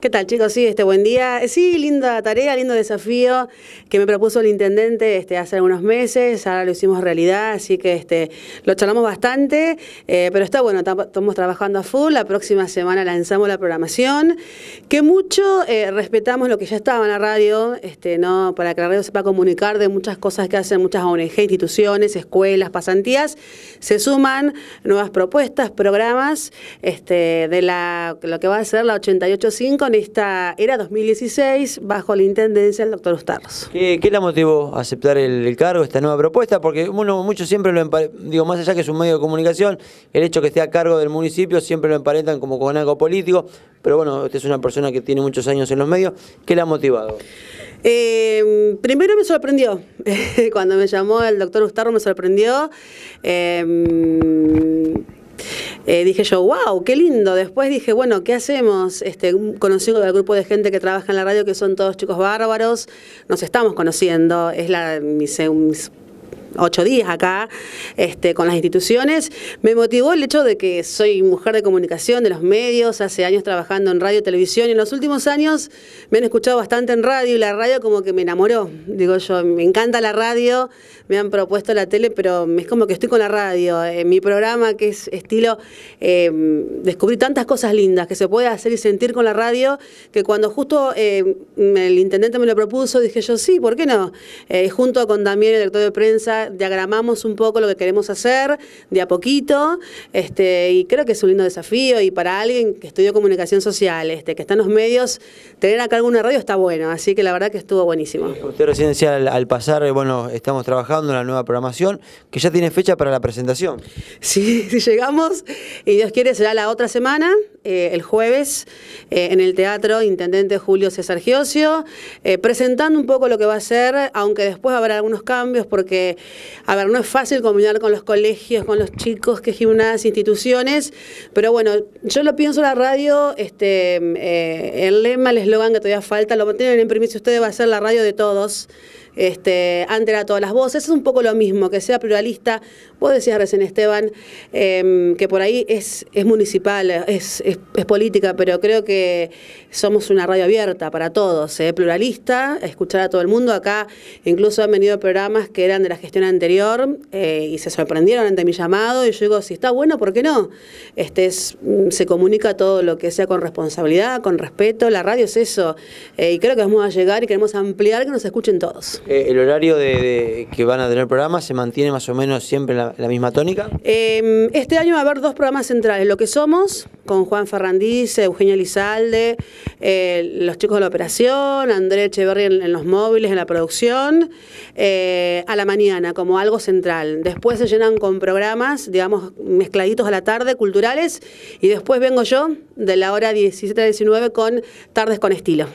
¿Qué tal, chicos? Sí, este buen día. Eh, sí, linda tarea, lindo desafío que me propuso el intendente este, hace algunos meses. Ahora lo hicimos realidad, así que este, lo charlamos bastante. Eh, pero está bueno, estamos trabajando a full. La próxima semana lanzamos la programación. Que mucho eh, respetamos lo que ya estaba en la radio, este, ¿no? para que la radio sepa comunicar de muchas cosas que hacen muchas ONG, instituciones, escuelas, pasantías. Se suman nuevas propuestas, programas este, de la, lo que va a ser la 885 esta, era 2016, bajo la intendencia del doctor Ustarros. ¿Qué, la motivó a aceptar el, cargo, esta nueva propuesta? Porque uno, muchos siempre lo digo, más allá que es un medio de comunicación, el hecho que esté a cargo del municipio siempre lo emparentan como con algo político, pero bueno, usted es una persona que tiene muchos años en los medios, ¿qué la ha motivado? Eh, primero me sorprendió, cuando me llamó el doctor Ustarros, me sorprendió. Eh, eh, dije yo, wow, qué lindo. Después dije, bueno, ¿qué hacemos? Este, conocí al grupo de gente que trabaja en la radio, que son todos chicos bárbaros, nos estamos conociendo, es la, ocho días acá este, con las instituciones, me motivó el hecho de que soy mujer de comunicación, de los medios, hace años trabajando en radio, televisión, y en los últimos años me han escuchado bastante en radio y la radio como que me enamoró. Digo yo, me encanta la radio, me han propuesto la tele, pero es como que estoy con la radio. En mi programa, que es estilo, eh, descubrí tantas cosas lindas que se puede hacer y sentir con la radio, que cuando justo em, el intendente me lo propuso, dije yo, sí, ¿por qué no? Eh, junto con Damián, el director de prensa, diagramamos un poco lo que queremos hacer de a poquito, este, y creo que es un lindo desafío, y para alguien que estudió comunicación social, este, que está en los medios, tener acá alguna radio está bueno, así que la verdad que estuvo buenísimo. Usted recién al, pasar, eh, bueno, estamos trabajando en la nueva programación, que ya tiene fecha para la presentación. Sí, si llegamos, y Dios quiere, será la otra semana, eh, el jueves eh, en el Teatro Intendente Julio César Giosio, eh, presentando un poco lo que va a ser, aunque después habrá algunos cambios, porque, a ver, no es fácil combinar con los colegios, con los chicos, que gimnasia, instituciones, pero bueno, yo lo pienso la radio, este, el lema, el eslogan que todavía falta, lo tienen en primicia ustedes, va a ser la radio de todos este, antes todas las voces, es un poco lo mismo, que sea pluralista. Vos decías recién, Esteban, em, que por ahí es, es municipal, es, es, política, pero creo que somos una radio abierta para todos, eh, pluralista, escuchar a todo el mundo. Acá incluso han venido programas que eran de la gestión anterior eh, y se sorprendieron ante mi llamado y yo digo, si está bueno, ¿por qué no? Este mm, se comunica todo lo que sea con responsabilidad, con respeto, la radio es eso. Eh, y creo que vamos a llegar y queremos ampliar que nos escuchen todos. Eh, ¿El horario de, que van a tener programas se mantiene más o menos siempre la, la misma tónica? Em, este año va a haber dos programas centrales, Lo que Somos, con Juan Ferrandiz, Eugenio Lizalde, eh, los chicos de la operación, André Echeverri en, los móviles, en la producción, eh, a la mañana como algo central. Después se llenan con programas, digamos, mezcladitos a la tarde, culturales, y después vengo yo de la hora 17 a 19 con Tardes con Estilo.